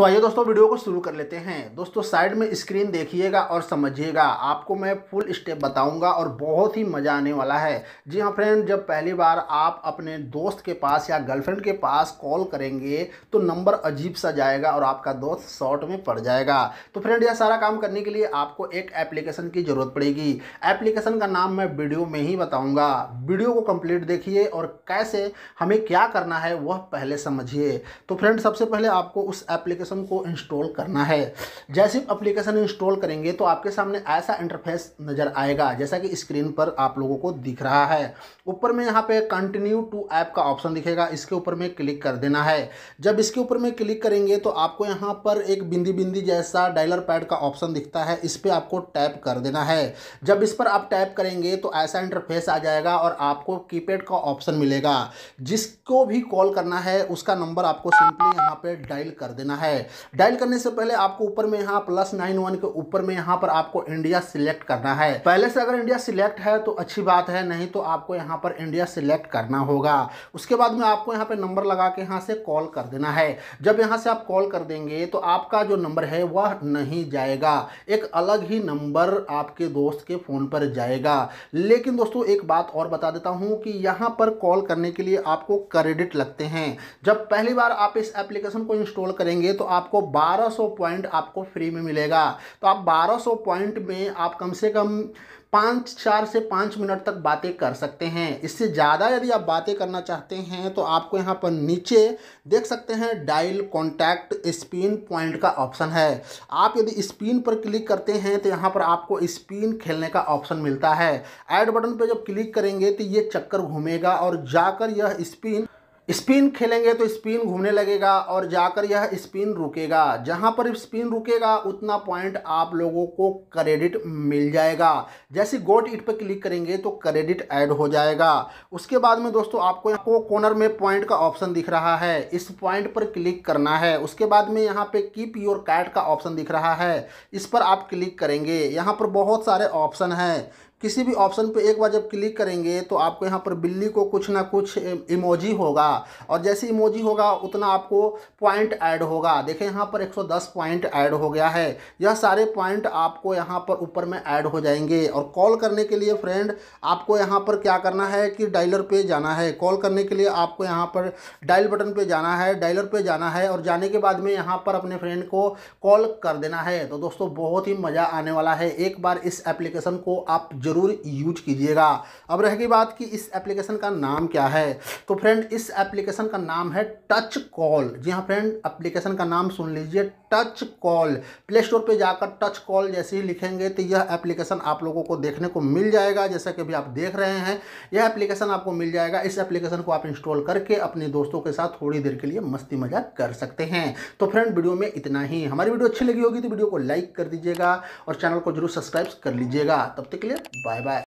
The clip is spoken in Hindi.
तो आइए दोस्तों वीडियो को शुरू कर लेते हैं दोस्तों साइड में स्क्रीन देखिएगा और समझिएगा आपको मैं फुल स्टेप बताऊंगा और बहुत ही मज़ा आने वाला है जी हाँ फ्रेंड जब पहली बार आप अपने दोस्त के पास या गर्लफ्रेंड के पास कॉल करेंगे तो नंबर अजीब सा जाएगा और आपका दोस्त शॉर्ट में पड़ जाएगा तो फ्रेंड यह सारा काम करने के लिए आपको एक एप्लीकेशन की ज़रूरत पड़ेगी एप्लीकेशन का नाम मैं वीडियो में ही बताऊँगा वीडियो को कम्प्लीट देखिए और कैसे हमें क्या करना है वह पहले समझिए तो फ्रेंड सबसे पहले आपको उस एप्लीकेशन एप्लीकेशन को इंस्टॉल करना है जैसे ही एप्लीकेशन इंस्टॉल करेंगे तो आपके सामने ऐसा इंटरफेस नज़र आएगा जैसा कि स्क्रीन पर आप लोगों को दिख रहा है ऊपर में यहाँ पे कंटिन्यू टू ऐप का ऑप्शन दिखेगा इसके ऊपर में क्लिक कर देना है जब इसके ऊपर में क्लिक करेंगे तो आपको यहाँ पर एक बिंदी बिंदी जैसा डायलर पैड का ऑप्शन दिखता है इस पर आपको टैप कर देना है जब इस पर आप टैप करेंगे तो ऐसा इंटरफेस आ जाएगा और आपको कीपैड का ऑप्शन मिलेगा जिसको भी कॉल करना है उसका नंबर आपको सिंपली यहाँ पे डायल कर देना है है डायल करने से पहले आपको ऊपर में यहाँ प्लस नाइन वन के ऊपर में यहाँ पर आपको इंडिया सिलेक्ट करना है पहले से अगर इंडिया सिलेक्ट है तो अच्छी बात है नहीं तो आपको यहाँ पर इंडिया सिलेक्ट करना होगा उसके बाद में आपको यहाँ पर नंबर लगा के यहाँ से कॉल कर देना है जब यहाँ से आप कॉल कर देंगे तो आपका जो नंबर है वह नहीं जाएगा एक अलग ही नंबर आपके दोस्त के फ़ोन पर जाएगा लेकिन दोस्तों एक बात और बता देता हूँ कि यहाँ पर कॉल करने के लिए आपको क्रेडिट लगते हैं जब पहली बार आप इस एप्लीकेशन को इंस्टॉल करेंगे तो आपको 1200 पॉइंट आपको फ्री में मिलेगा तो आप 1200 पॉइंट में आप कम से कम पाँच चार से पाँच मिनट तक बातें कर सकते हैं इससे ज़्यादा यदि आप बातें करना चाहते हैं तो आपको यहाँ पर नीचे देख सकते हैं डायल कॉन्टैक्ट स्पिन पॉइंट का ऑप्शन है आप यदि स्पिन पर क्लिक करते हैं तो यहाँ पर आपको स्पिन खेलने का ऑप्शन मिलता है ऐड बटन पर जब क्लिक करेंगे तो ये चक्कर घूमेगा और जाकर यह स्पिन स्पिन खेलेंगे तो स्पिन घूमने लगेगा और जाकर यह स्पिन रुकेगा जहां पर स्पिन रुकेगा उतना पॉइंट आप लोगों को क्रेडिट मिल जाएगा जैसे गोट इट पर क्लिक करेंगे तो क्रेडिट ऐड हो जाएगा उसके बाद में दोस्तों आपको आपको कॉर्नर में पॉइंट का ऑप्शन दिख रहा है इस पॉइंट पर क्लिक करना है उसके बाद में यहाँ पर कीप योर कैट का ऑप्शन दिख रहा है इस पर आप क्लिक करेंगे यहाँ पर बहुत सारे ऑप्शन हैं किसी भी ऑप्शन पे एक बार जब क्लिक करेंगे तो आपको यहाँ पर बिल्ली को कुछ ना कुछ इमोजी होगा और जैसे इमोजी होगा उतना आपको पॉइंट ऐड होगा देखें यहाँ पर 110 पॉइंट ऐड हो गया है यह सारे पॉइंट आपको यहाँ पर ऊपर में ऐड हो जाएंगे और कॉल करने के लिए फ्रेंड आपको यहाँ पर क्या करना है कि डायलर पर जाना है कॉल करने के लिए आपको यहाँ पर डायल बटन पर जाना है डायलर पर जाना है और जाने के बाद में यहाँ पर अपने फ्रेंड को कॉल कर देना है तो दोस्तों बहुत ही मज़ा आने वाला है एक बार इस एप्लीकेशन को आप ज़रूर यूज कीजिएगा अब रहेगी बात कि इस एप्लीकेशन का नाम क्या है तो फ्रेंड इस एप्लीकेशन का नाम है टच कॉल जी हाँ फ्रेंड एप्लीकेशन का नाम सुन लीजिए टच कॉल प्ले स्टोर पर जाकर टच कॉल जैसे ही लिखेंगे तो यह एप्लीकेशन आप लोगों को देखने को मिल जाएगा जैसा कि अभी आप देख रहे हैं यह एप्लीकेशन आपको मिल जाएगा इस एप्लीकेशन को आप इंस्टॉल करके अपने दोस्तों के साथ थोड़ी देर के लिए मस्ती मजाक कर सकते हैं तो फ्रेंड वीडियो में इतना ही हमारी वीडियो अच्छी लगी होगी तो वीडियो को लाइक कर दीजिएगा और चैनल को जरूर सब्सक्राइब कर लीजिएगा तब तक के लिए Bye bye.